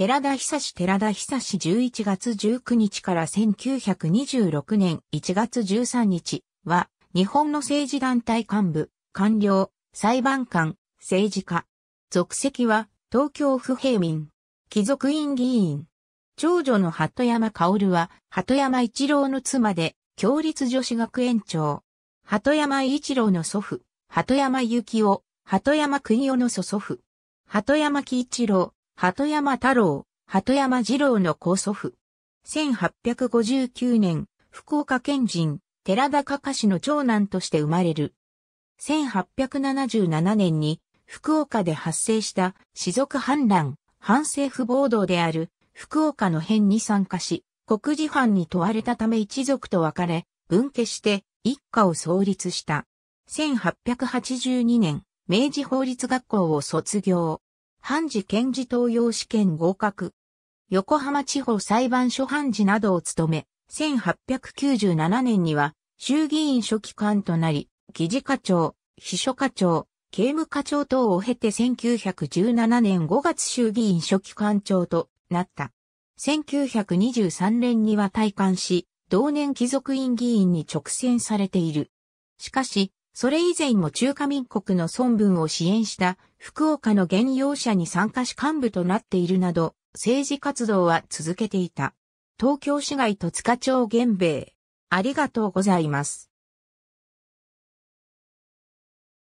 寺田久寺田久志11月19日から1926年1月13日は、日本の政治団体幹部、官僚、裁判官、政治家。属籍は、東京府平民。貴族院議員。長女の鳩山薫は、鳩山一郎の妻で、共立女子学園長。鳩山一郎の祖父、鳩山幸夫、鳩山邦夫の祖祖父。鳩山喜一郎、鳩山太郎、鳩山二郎の高祖父。1859年、福岡県人、寺田か氏の長男として生まれる。1877年に、福岡で発生した、士族反乱、反政府暴動である、福岡の変に参加し、国事犯に問われたため一族と別れ、分家して、一家を創立した。1882年、明治法律学校を卒業。判事検事登用試験合格。横浜地方裁判所判事などを務め、1897年には衆議院書記官となり、議事課長、秘書課長、刑務課長等を経て1917年5月衆議院書記官長となった。1923年には退官し、同年貴族院議員に直選されている。しかし、それ以前も中華民国の孫文を支援した福岡の現用者に参加し幹部となっているなど、政治活動は続けていた。東京市街戸塚町源米。ありがとうございます。